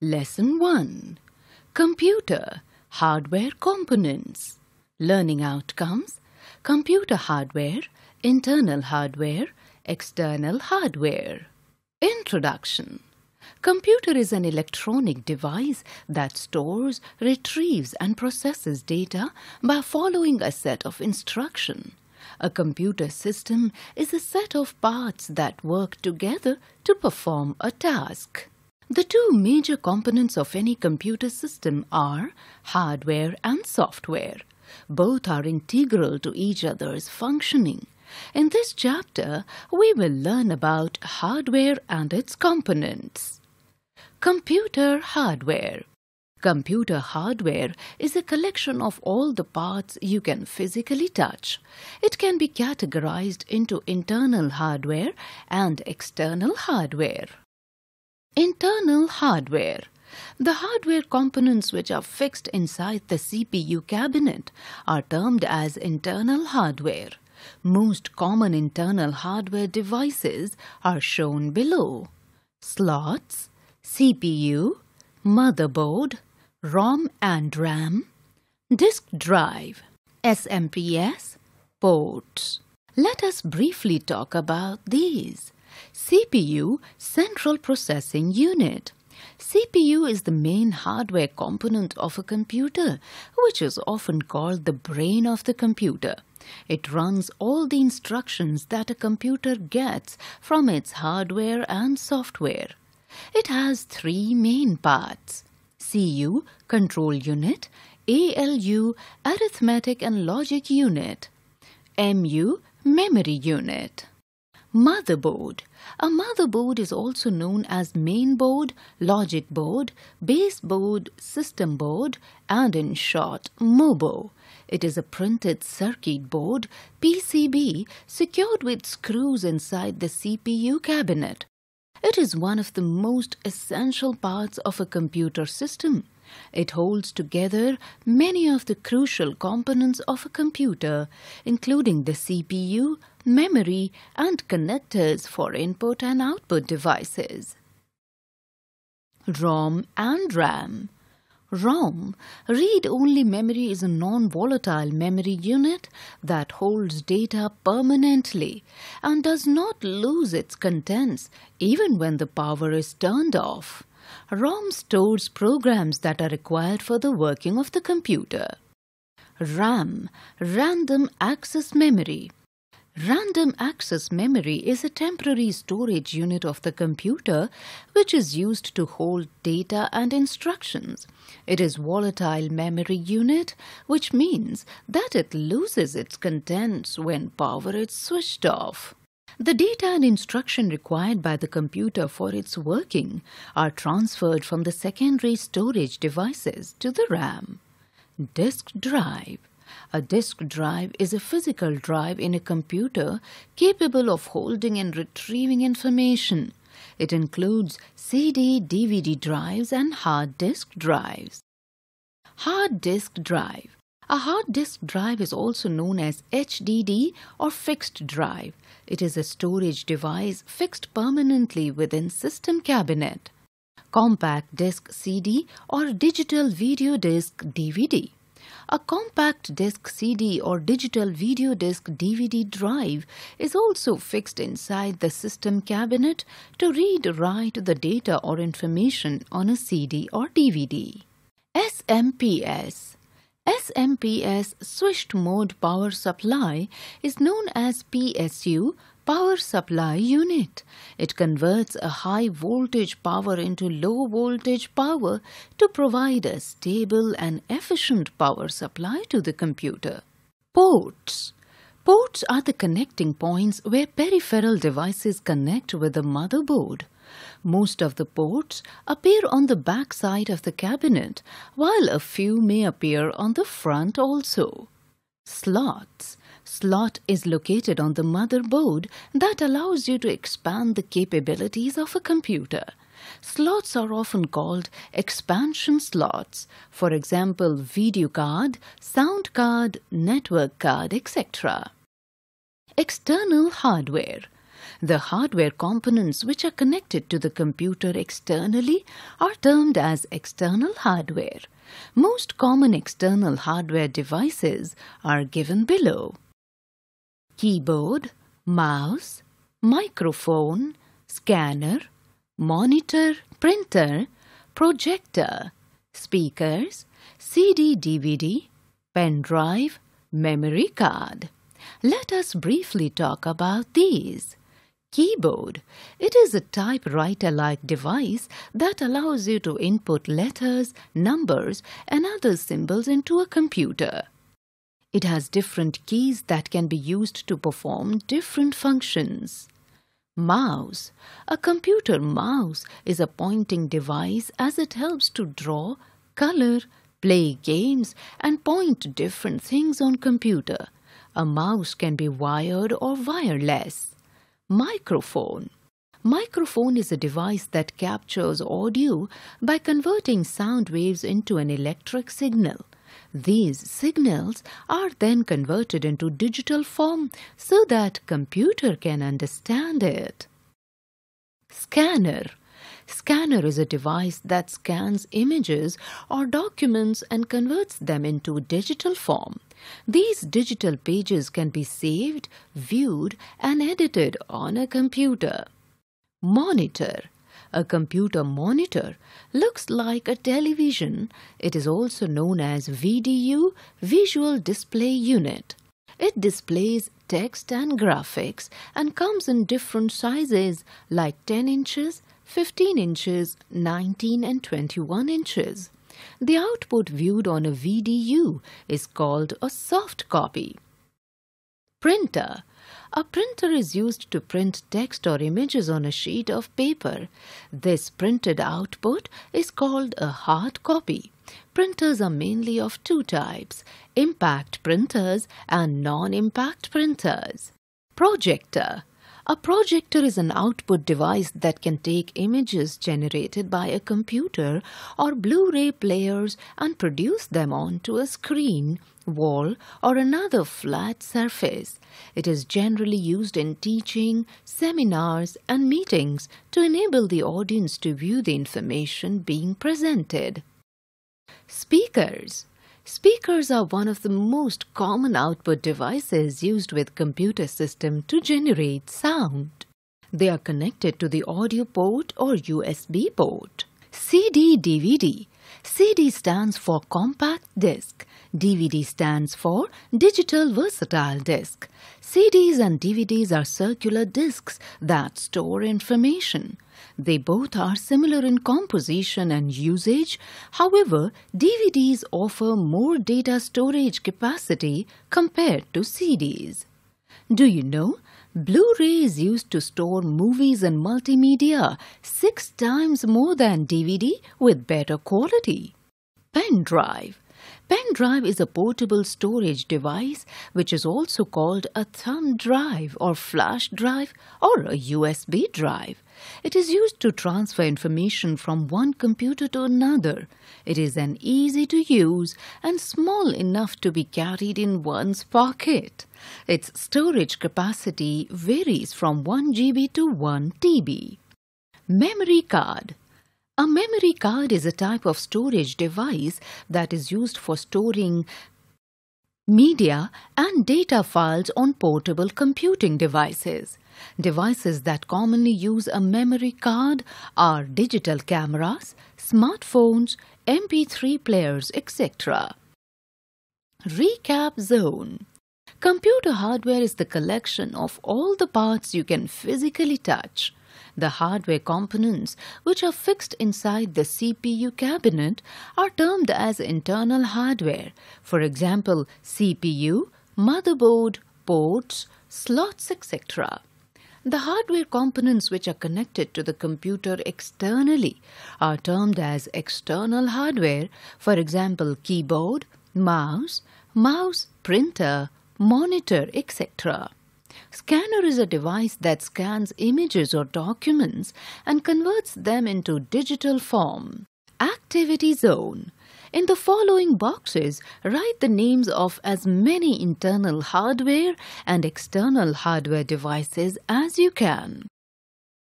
Lesson 1 Computer Hardware Components Learning Outcomes Computer Hardware Internal Hardware External Hardware Introduction Computer is an electronic device that stores, retrieves and processes data by following a set of instruction. A computer system is a set of parts that work together to perform a task. The two major components of any computer system are hardware and software. Both are integral to each other's functioning. In this chapter, we will learn about hardware and its components. Computer hardware. Computer hardware is a collection of all the parts you can physically touch. It can be categorized into internal hardware and external hardware. Internal hardware. The hardware components which are fixed inside the CPU cabinet are termed as internal hardware. Most common internal hardware devices are shown below. Slots, CPU, motherboard, ROM and RAM, disk drive, SMPS, ports. Let us briefly talk about these. CPU Central Processing Unit. CPU is the main hardware component of a computer, which is often called the brain of the computer. It runs all the instructions that a computer gets from its hardware and software. It has three main parts CU, Control Unit, ALU, Arithmetic and Logic Unit, MU, Memory Unit. Motherboard. A motherboard is also known as mainboard, logic board, baseboard, system board, and in short, MOBO. It is a printed circuit board, PCB, secured with screws inside the CPU cabinet. It is one of the most essential parts of a computer system. It holds together many of the crucial components of a computer, including the CPU, memory, and connectors for input and output devices. ROM and RAM ROM, read-only memory is a non-volatile memory unit that holds data permanently and does not lose its contents even when the power is turned off. ROM stores programs that are required for the working of the computer. RAM, Random Access Memory, Random access memory is a temporary storage unit of the computer which is used to hold data and instructions. It is volatile memory unit which means that it loses its contents when power is switched off. The data and instruction required by the computer for its working are transferred from the secondary storage devices to the RAM disk drive. A disk drive is a physical drive in a computer capable of holding and retrieving information. It includes CD, DVD drives and hard disk drives. Hard disk drive. A hard disk drive is also known as HDD or fixed drive. It is a storage device fixed permanently within system cabinet compact disc CD or digital video disc DVD. A compact disc CD or digital video disc DVD drive is also fixed inside the system cabinet to read write the data or information on a CD or DVD. SMPS SMPS switched mode power supply is known as PSU power supply unit. It converts a high voltage power into low voltage power to provide a stable and efficient power supply to the computer. Ports Ports are the connecting points where peripheral devices connect with the motherboard. Most of the ports appear on the back side of the cabinet, while a few may appear on the front also. Slots slot is located on the motherboard that allows you to expand the capabilities of a computer. Slots are often called expansion slots, for example, video card, sound card, network card, etc. External hardware. The hardware components which are connected to the computer externally are termed as external hardware. Most common external hardware devices are given below keyboard, mouse, microphone, scanner, monitor, printer, projector, speakers, CD DVD, pen drive, memory card. Let us briefly talk about these. Keyboard. It is a typewriter-like device that allows you to input letters, numbers and other symbols into a computer. It has different keys that can be used to perform different functions. Mouse. A computer mouse is a pointing device as it helps to draw, color, play games and point different things on computer. A mouse can be wired or wireless. Microphone. Microphone is a device that captures audio by converting sound waves into an electric signal. These signals are then converted into digital form so that computer can understand it. Scanner Scanner is a device that scans images or documents and converts them into digital form. These digital pages can be saved, viewed, and edited on a computer. Monitor a computer monitor looks like a television. It is also known as VDU, Visual Display Unit. It displays text and graphics and comes in different sizes like 10 inches, 15 inches, 19 and 21 inches. The output viewed on a VDU is called a soft copy. Printer. A printer is used to print text or images on a sheet of paper. This printed output is called a hard copy. Printers are mainly of two types, impact printers and non-impact printers. Projector a projector is an output device that can take images generated by a computer or Blu-ray players and produce them onto a screen, wall or another flat surface. It is generally used in teaching, seminars and meetings to enable the audience to view the information being presented. Speakers Speakers are one of the most common output devices used with computer system to generate sound. They are connected to the audio port or USB port. CD DVD. CD stands for compact disc. DVD stands for Digital Versatile Disc. CDs and DVDs are circular discs that store information. They both are similar in composition and usage. However, DVDs offer more data storage capacity compared to CDs. Do you know? Blu-ray is used to store movies and multimedia six times more than DVD with better quality. Pen drive pen drive is a portable storage device which is also called a thumb drive or flash drive or a USB drive. It is used to transfer information from one computer to another. It is an easy to use and small enough to be carried in one's pocket. Its storage capacity varies from 1 GB to 1 TB. Memory card a memory card is a type of storage device that is used for storing media and data files on portable computing devices. Devices that commonly use a memory card are digital cameras, smartphones, MP3 players, etc. Recap Zone Computer hardware is the collection of all the parts you can physically touch. The hardware components, which are fixed inside the CPU cabinet, are termed as internal hardware. For example, CPU, motherboard, ports, slots, etc. The hardware components which are connected to the computer externally are termed as external hardware, for example, keyboard, mouse, mouse, printer, monitor, etc. Scanner is a device that scans images or documents and converts them into digital form. Activity Zone in the following boxes, write the names of as many internal hardware and external hardware devices as you can.